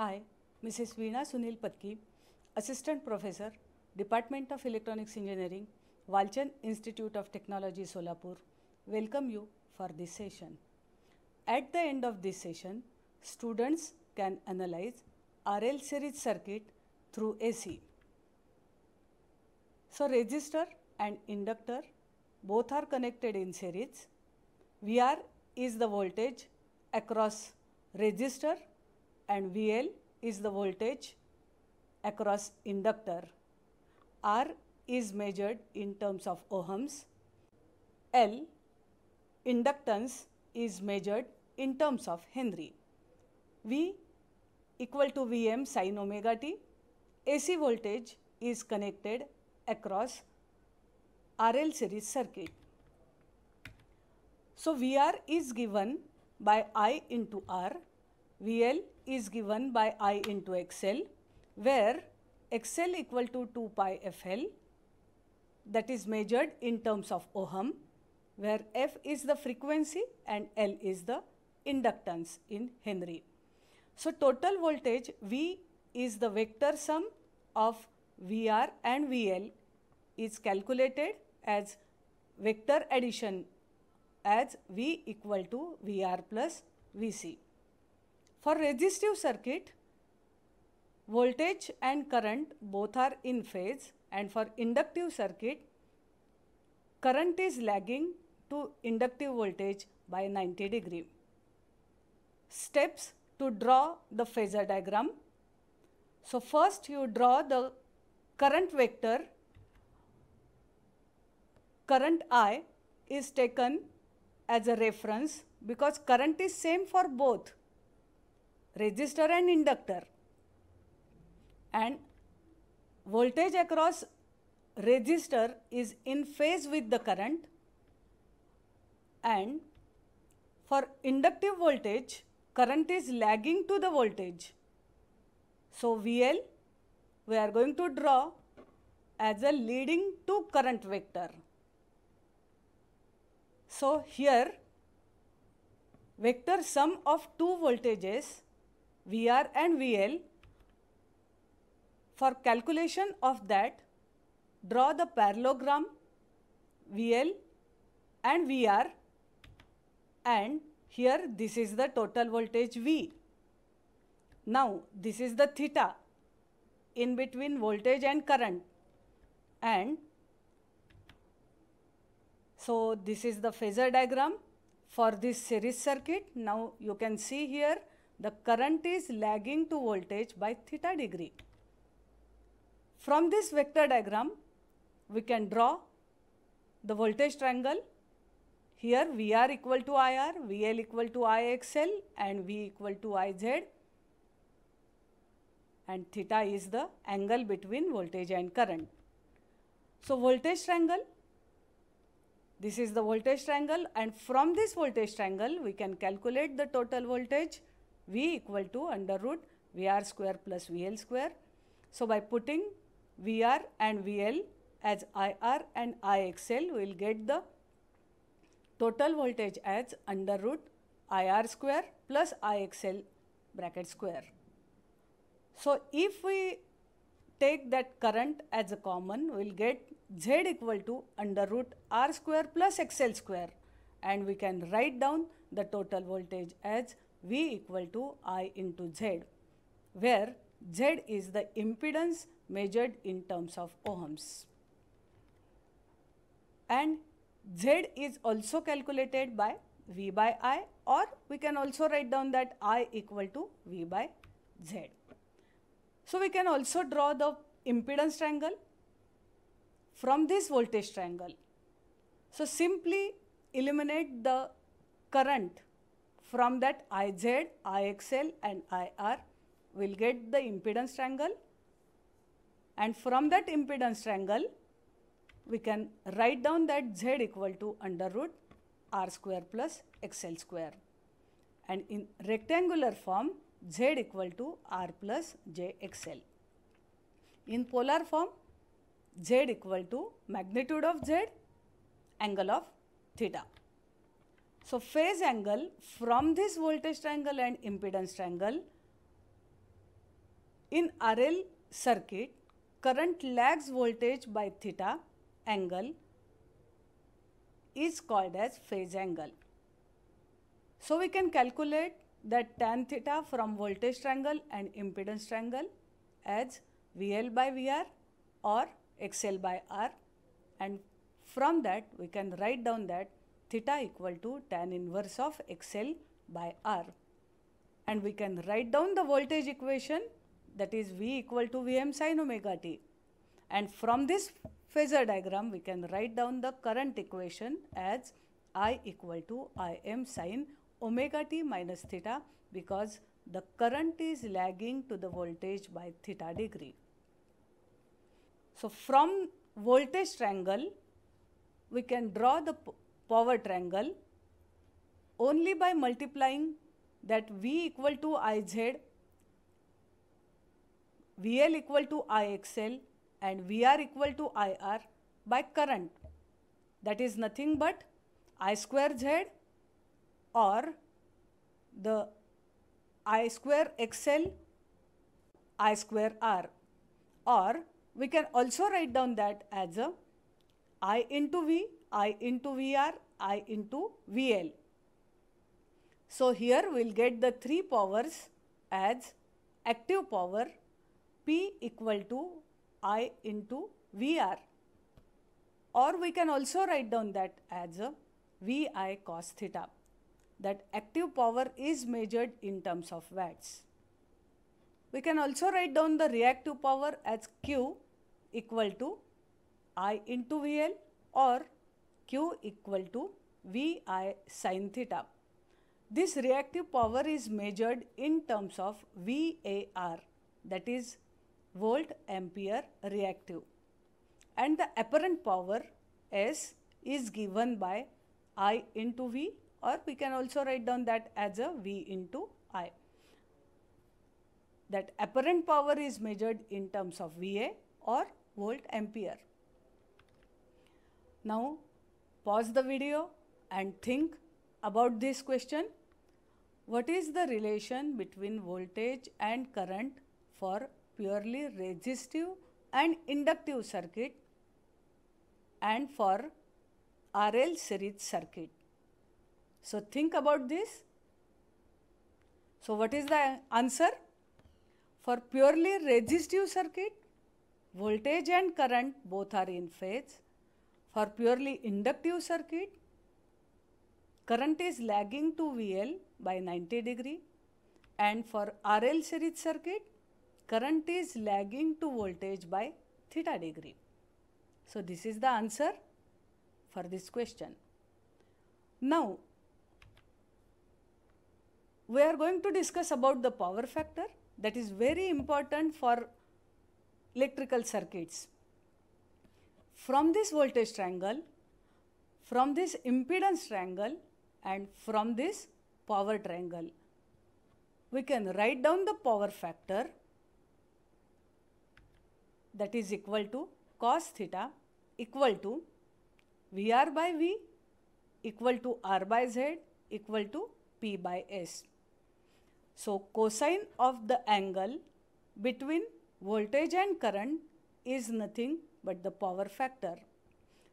I, Mrs. Veena Sunil Patki, Assistant Professor, Department of Electronics Engineering, Walchan Institute of Technology, Solapur, welcome you for this session. At the end of this session, students can analyze RL series circuit through AC. So, resistor and inductor both are connected in series. VR is the voltage across resistor and VL is the voltage across inductor. R is measured in terms of ohms. L inductance is measured in terms of Henry. V equal to Vm sin omega t. AC voltage is connected across RL series circuit. So, VR is given by I into R, VL is given by I into XL where XL equal to 2 pi FL that is measured in terms of ohm where F is the frequency and L is the inductance in Henry. So, total voltage V is the vector sum of VR and VL is calculated as vector addition as V equal to VR plus VC. For resistive circuit, voltage and current both are in phase and for inductive circuit, current is lagging to inductive voltage by 90 degree. Steps to draw the phasor diagram. So first you draw the current vector, current I is taken as a reference because current is same for both resistor and inductor and voltage across resistor is in phase with the current and for inductive voltage current is lagging to the voltage. So, VL we are going to draw as a leading to current vector. So, here vector sum of two voltages VR and VL. For calculation of that, draw the parallelogram VL and VR and here this is the total voltage V. Now this is the theta in between voltage and current and so this is the phasor diagram for this series circuit. Now you can see here the current is lagging to voltage by theta degree. From this vector diagram, we can draw the voltage triangle. Here VR equal to IR, VL equal to IXL and V equal to IZ and theta is the angle between voltage and current. So, voltage triangle, this is the voltage triangle and from this voltage triangle we can calculate the total voltage V equal to under root VR square plus VL square. So, by putting VR and VL as IR and IXL, we will get the total voltage as under root IR square plus IXL bracket square. So, if we take that current as a common, we will get Z equal to under root R square plus XL square and we can write down the total voltage as V equal to I into Z, where Z is the impedance measured in terms of ohms. And Z is also calculated by V by I or we can also write down that I equal to V by Z. So we can also draw the impedance triangle from this voltage triangle. So simply eliminate the current from that IZ, IXL and IR will get the impedance triangle and from that impedance triangle we can write down that Z equal to under root R square plus XL square and in rectangular form Z equal to R plus JXL. In polar form Z equal to magnitude of Z angle of theta. So, phase angle from this voltage triangle and impedance triangle in RL circuit current lags voltage by theta angle is called as phase angle. So, we can calculate that tan theta from voltage triangle and impedance triangle as VL by VR or XL by R and from that we can write down that theta equal to tan inverse of XL by R. And we can write down the voltage equation that is V equal to Vm sin omega t. And from this phasor diagram, we can write down the current equation as I equal to Im sin omega t minus theta because the current is lagging to the voltage by theta degree. So, from voltage triangle, we can draw the power triangle only by multiplying that V equal to IZ, VL equal to IXL and VR equal to IR by current. That is nothing but I square Z or the I square XL, I square R or we can also write down that as a I into V I into VR, I into VL. So here we will get the three powers as active power P equal to I into VR or we can also write down that as a VI cos theta that active power is measured in terms of watts. We can also write down the reactive power as Q equal to I into VL or Q equal to VI sine theta. This reactive power is measured in terms of VAR that is volt ampere reactive and the apparent power S is given by I into V or we can also write down that as a V into I. That apparent power is measured in terms of VA or volt ampere. Now Pause the video and think about this question. What is the relation between voltage and current for purely resistive and inductive circuit and for RL series circuit? So think about this. So what is the answer? For purely resistive circuit, voltage and current both are in phase for purely inductive circuit, current is lagging to VL by 90 degree and for RL series circuit, current is lagging to voltage by theta degree. So, this is the answer for this question. Now, we are going to discuss about the power factor that is very important for electrical circuits. From this voltage triangle, from this impedance triangle and from this power triangle, we can write down the power factor that is equal to cos theta equal to VR by V equal to R by Z equal to P by S. So, cosine of the angle between voltage and current is nothing but the power factor.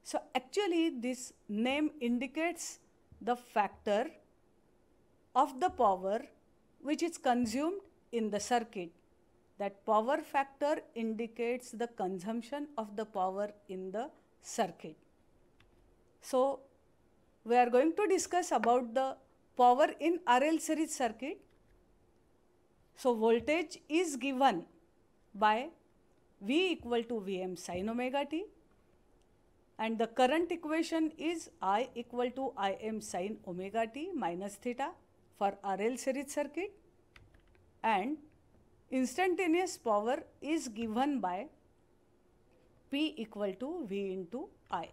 So actually this name indicates the factor of the power which is consumed in the circuit. That power factor indicates the consumption of the power in the circuit. So we are going to discuss about the power in RL series circuit. So voltage is given by V equal to Vm sine omega t and the current equation is I equal to Im sine omega t minus theta for RL series circuit and instantaneous power is given by P equal to V into I.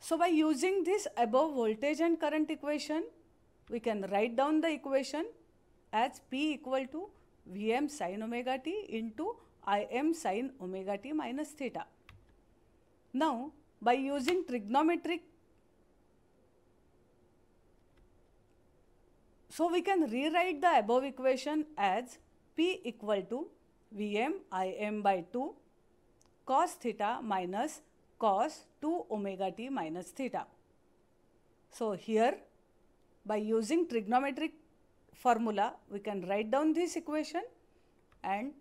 So, by using this above voltage and current equation, we can write down the equation as P equal to Vm sine omega t into Im sine omega t minus theta. Now, by using trigonometric, so we can rewrite the above equation as P equal to Vm Im by 2 cos theta minus cos 2 omega t minus theta. So, here by using trigonometric formula we can write down this equation and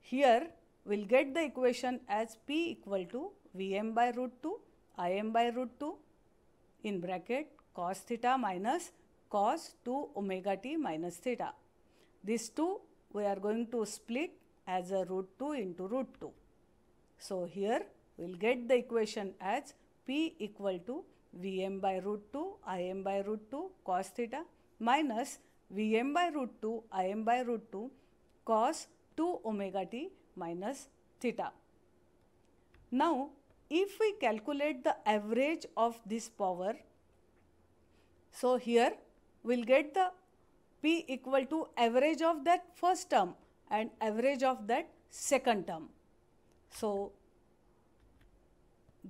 here we will get the equation as P equal to Vm by root 2 Im by root 2 in bracket cos theta minus cos 2 omega t minus theta. These two we are going to split as a root 2 into root 2. So, here we will get the equation as P equal to Vm by root 2 Im by root 2 cos theta minus Vm by root 2 Im by root 2 cos 2 omega t minus theta. Now, if we calculate the average of this power, so here we will get the P equal to average of that first term and average of that second term. So,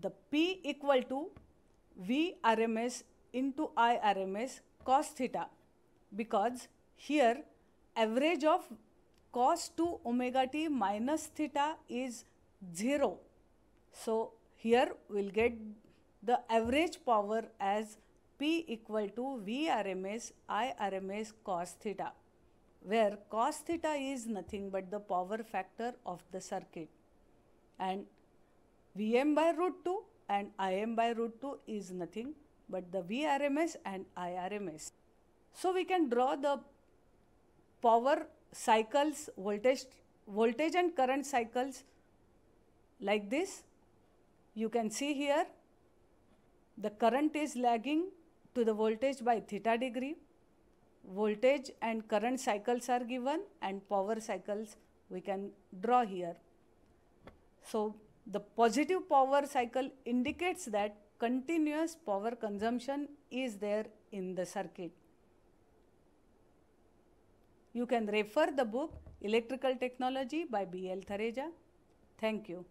the P equal to V RMS into I RMS cos theta because here average of cos 2 omega t minus theta is 0. So, here we will get the average power as P equal to I RMS cos theta where cos theta is nothing but the power factor of the circuit and Vm by root 2 and Im by root 2 is nothing but the RMS and I RMS. So, we can draw the power cycles, voltage, voltage and current cycles like this. You can see here the current is lagging to the voltage by theta degree. Voltage and current cycles are given and power cycles we can draw here. So the positive power cycle indicates that continuous power consumption is there in the circuit. You can refer the book Electrical Technology by B.L. Thareja. Thank you.